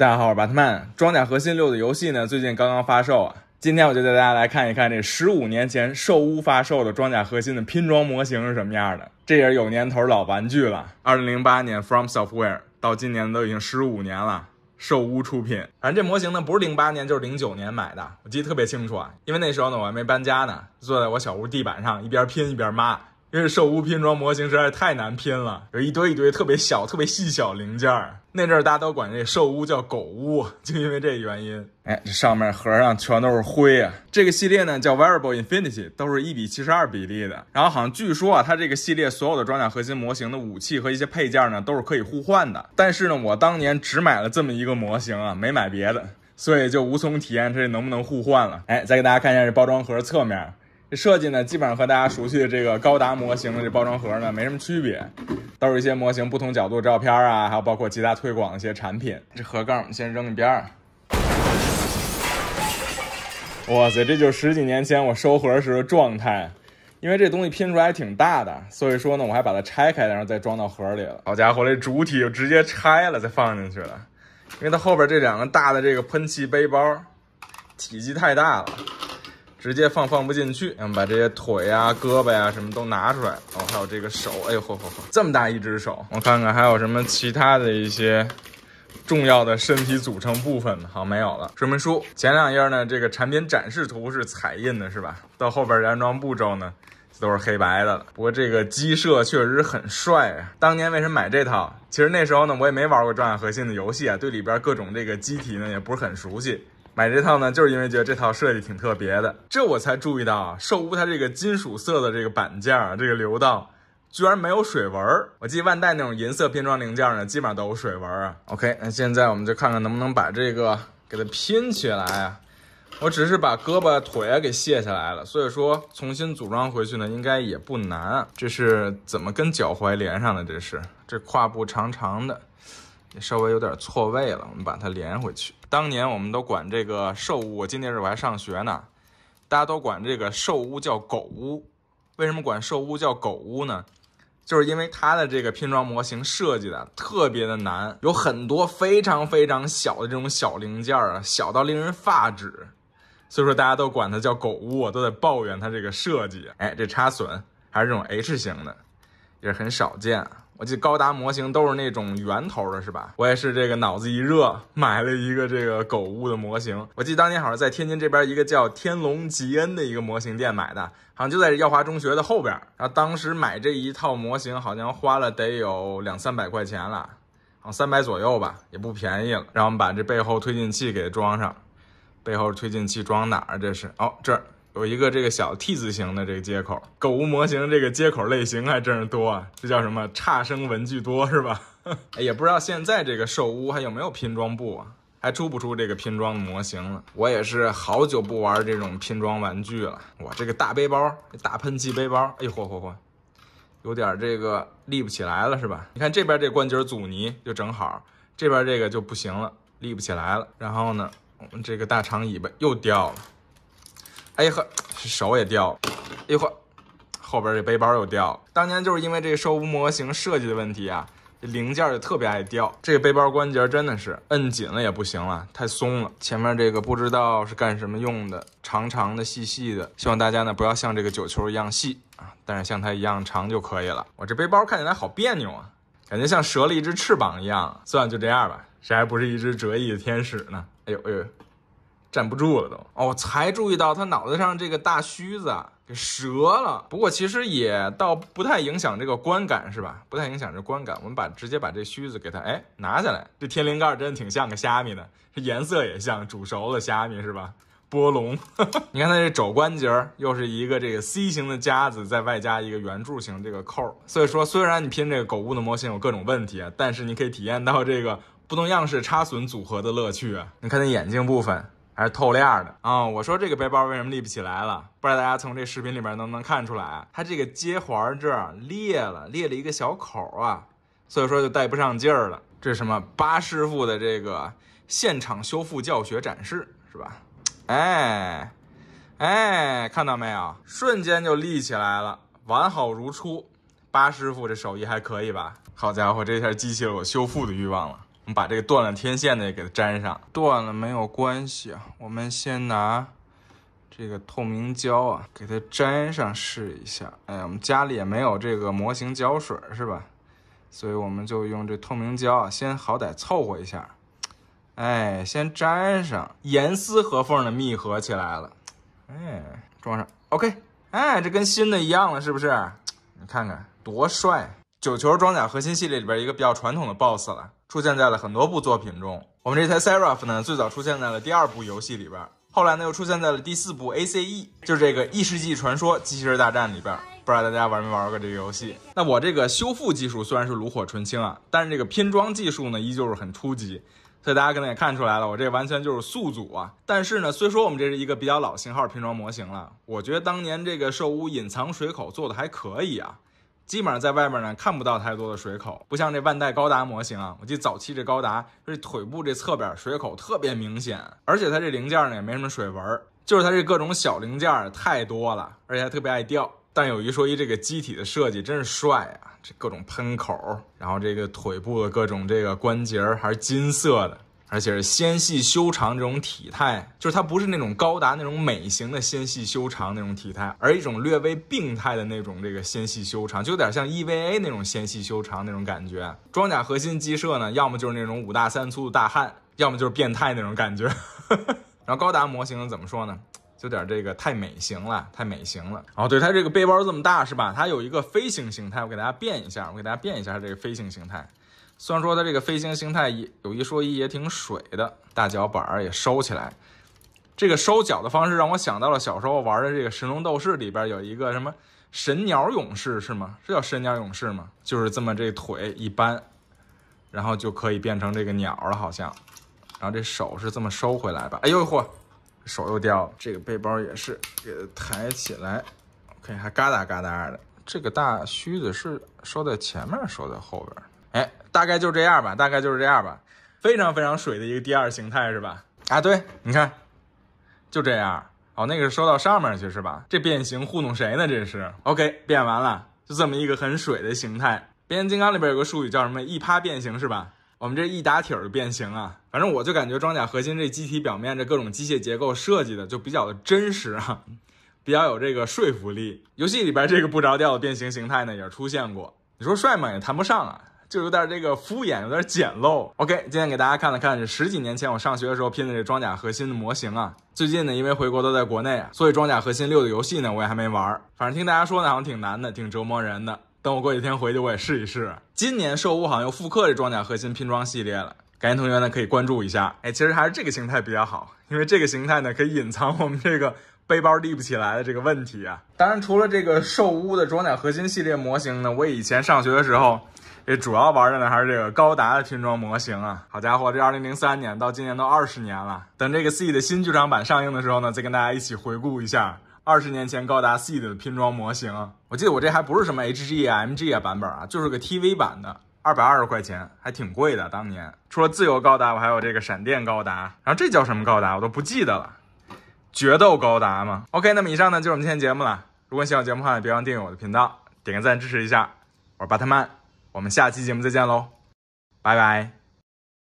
大家好，我是巴特曼。《装甲核心六》的游戏呢，最近刚刚发售啊。今天我就带大家来看一看这十五年前兽屋发售的《装甲核心》的拼装模型是什么样的。这也是有年头老玩具了，二零零八年 From Software 到今年都已经十五年了。兽屋出品，反正这模型呢不是零八年就是零九年买的，我记得特别清楚啊，因为那时候呢我还没搬家呢，坐在我小屋地板上一边拼一边骂，因为兽屋拼装模型实在是太难拼了，有一堆一堆特别小、特别细小零件儿。那阵儿大家都管这兽屋叫狗屋，就因为这原因。哎，这上面盒上全都是灰啊！这个系列呢叫 Variable Infinity，都是一比七十二比例的。然后好像据说啊，它这个系列所有的装甲核心模型的武器和一些配件呢都是可以互换的。但是呢，我当年只买了这么一个模型啊，没买别的，所以就无从体验这能不能互换了。哎，再给大家看一下这包装盒侧面，这设计呢基本上和大家熟悉的这个高达模型的这包装盒呢没什么区别。都是一些模型不同角度照片啊，还有包括其他推广一些产品。这盒盖我们先扔一边儿。哇塞，这就是十几年前我收盒时的状态，因为这东西拼出来还挺大的，所以说呢，我还把它拆开，然后再装到盒里了。好家伙，这主体就直接拆了再放进去了，因为它后边这两个大的这个喷气背包体积太大了。直接放放不进去，我们把这些腿呀、胳膊呀什么都拿出来，哦，还有这个手，哎呦嚯嚯嚯，这么大一只手，我看看还有什么其他的一些重要的身体组成部分好，没有了。说明书前两页呢，这个产品展示图是彩印的，是吧？到后边的安装步骤呢，都是黑白的。了，不过这个机设确实很帅啊！当年为什么买这套？其实那时候呢，我也没玩过装甲核心的游戏啊，对里边各种这个机体呢，也不是很熟悉。买这套呢，就是因为觉得这套设计挺特别的。这我才注意到啊，寿屋它这个金属色的这个板件儿，这个流道居然没有水纹儿。我记得万代那种银色拼装零件呢，基本上都有水纹啊。OK，那现在我们就看看能不能把这个给它拼起来啊。我只是把胳膊腿给卸下来了，所以说重新组装回去呢，应该也不难。这是怎么跟脚踝连上的？这是这胯部长长的。也稍微有点错位了，我们把它连回去。当年我们都管这个兽屋，今天我还上学呢，大家都管这个兽屋叫狗屋。为什么管兽屋叫狗屋呢？就是因为它的这个拼装模型设计的特别的难，有很多非常非常小的这种小零件啊，小到令人发指。所以说大家都管它叫狗屋，都在抱怨它这个设计。哎，这插损还是这种 H 型的，也是很少见。我记得高达模型都是那种圆头的，是吧？我也是这个脑子一热买了一个这个狗物的模型。我记得当年好像在天津这边一个叫天龙吉恩的一个模型店买的，好像就在耀华中学的后边。然后当时买这一套模型好像花了得有两三百块钱了，好像三百左右吧，也不便宜了。后我们把这背后推进器给装上，背后推进器装哪儿？这是哦，这儿。有一个这个小 T 字形的这个接口，狗屋模型这个接口类型还真是多啊！这叫什么差生文具多是吧？也不知道现在这个兽屋还有没有拼装布啊，还出不出这个拼装的模型了？我也是好久不玩这种拼装玩具了。哇，这个大背包，大喷气背包，哎呦嚯嚯嚯，有点这个立不起来了是吧？你看这边这关节阻尼就正好，这边这个就不行了，立不起来了。然后呢，我们这个大长尾巴又掉了。哎呵，手也掉，哎呦呵，后边这背包又掉。当年就是因为这收模型设计的问题啊，这零件就特别爱掉。这个背包关节真的是摁紧了也不行了，太松了。前面这个不知道是干什么用的，长长的细细的，希望大家呢不要像这个九球一样细啊，但是像它一样长就可以了。我这背包看起来好别扭啊，感觉像折了一只翅膀一样。算了，就这样吧，谁还不是一只折翼的天使呢？哎呦哎呦。站不住了都哦！我才注意到他脑袋上这个大须子给折了，不过其实也倒不太影响这个观感是吧？不太影响这观感。我们把直接把这须子给它哎拿下来，这天灵盖真的挺像个虾米的，这颜色也像煮熟了虾米是吧？波龙，你看它这肘关节又是一个这个 C 型的夹子，再外加一个圆柱形这个扣。所以说，虽然你拼这个狗屋的模型有各种问题，但是你可以体验到这个不同样式插损组合的乐趣。啊。你看它眼睛部分。还是透亮的啊！我说这个背包为什么立不起来了？不知道大家从这视频里面能不能看出来，它这个接环这儿裂了，裂了一个小口啊，所以说就带不上劲儿了。这是什么巴师傅的这个现场修复教学展示是吧？哎哎，看到没有？瞬间就立起来了，完好如初。巴师傅这手艺还可以吧？好家伙，这下激起了我修复的欲望了。把这个断了天线的也给它粘上，断了没有关系。我们先拿这个透明胶啊，给它粘上试一下。哎呀，我们家里也没有这个模型胶水是吧？所以我们就用这透明胶啊，先好歹凑合一下。哎，先粘上，严丝合缝的密合起来了。哎，装上，OK。哎，这跟新的一样了，是不是？你看看多帅！九球装甲核心系列里边一个比较传统的 BOSS 了。出现在了很多部作品中。我们这台 Seraph 呢，最早出现在了第二部游戏里边，后来呢又出现在了第四部 ACE，就这个异世纪传说机器人大战里边。不知道大家玩没玩过这个游戏？那我这个修复技术虽然是炉火纯青啊，但是这个拼装技术呢依旧是很初级，所以大家可能也看出来了，我这完全就是宿组啊。但是呢，虽说我们这是一个比较老型号拼装模型了，我觉得当年这个兽屋隐藏水口做的还可以啊。基本上在外面呢看不到太多的水口，不像这万代高达模型啊。我记得早期这高达这腿部这侧边水口特别明显，而且它这零件呢也没什么水纹，就是它这各种小零件太多了，而且还特别爱掉。但有一说一，这个机体的设计真是帅啊！这各种喷口，然后这个腿部的各种这个关节还是金色的。而且是纤细修长这种体态，就是它不是那种高达那种美型的纤细修长那种体态，而一种略微病态的那种这个纤细修长，就有点像 EVA 那种纤细修长那种感觉。装甲核心机设呢，要么就是那种五大三粗的大汉，要么就是变态那种感觉。然后高达模型怎么说呢？就点这个太美型了，太美型了。哦，对，它这个背包这么大是吧？它有一个飞行形态，我给大家变一下，我给大家变一下这个飞行形态。虽然说它这个飞行形态也有一说一也挺水的，大脚板儿也收起来，这个收脚的方式让我想到了小时候玩的这个《神龙斗士》里边有一个什么神鸟勇士是吗？是叫神鸟勇士吗？就是这么这腿一扳，然后就可以变成这个鸟了好像，然后这手是这么收回来吧？哎呦嚯，手又掉了，这个背包也是给它抬起来，OK 还嘎哒嘎哒的，这个大须子是收在前面，收在后边。大概就这样吧，大概就是这样吧，非常非常水的一个第二形态是吧？啊，对你看，就这样。哦，那个是收到上面去是吧？这变形糊弄谁呢？这是。OK，变完了，就这么一个很水的形态。变形金刚里边有个术语叫什么“一趴变形”是吧？我们这一打挺就变形啊。反正我就感觉装甲核心这机体表面这各种机械结构设计的就比较的真实啊，比较有这个说服力。游戏里边这个不着调的变形形态呢也出现过，你说帅吗？也谈不上啊。就有点这个敷衍，有点简陋。OK，今天给大家看了看这十几年前我上学的时候拼的这装甲核心的模型啊。最近呢，因为回国都在国内啊，所以装甲核心六的游戏呢我也还没玩儿。反正听大家说呢，好像挺难的，挺折磨人的。等我过几天回去我也试一试。今年兽屋好像又复刻这装甲核心拼装系列了，感兴趣的同学呢可以关注一下。哎，其实还是这个形态比较好，因为这个形态呢可以隐藏我们这个背包立不起来的这个问题啊。当然，除了这个兽屋的装甲核心系列模型呢，我以前上学的时候。这主要玩的呢还是这个高达的拼装模型啊！好家伙，这二零零三年到今年都二十年了。等这个 Seed 新剧场版上映的时候呢，再跟大家一起回顾一下二十年前高达 Seed 的拼装模型。我记得我这还不是什么 HG MG 啊版本啊，就是个 TV 版的，二百二十块钱，还挺贵的。当年除了自由高达，我还有这个闪电高达，然后这叫什么高达我都不记得了，决斗高达吗？OK，那么以上呢就是我们今天节目了。如果你喜欢节目的话，别忘订阅我的频道，点个赞支持一下。我是巴特曼。我们下期节目再见喽，拜拜。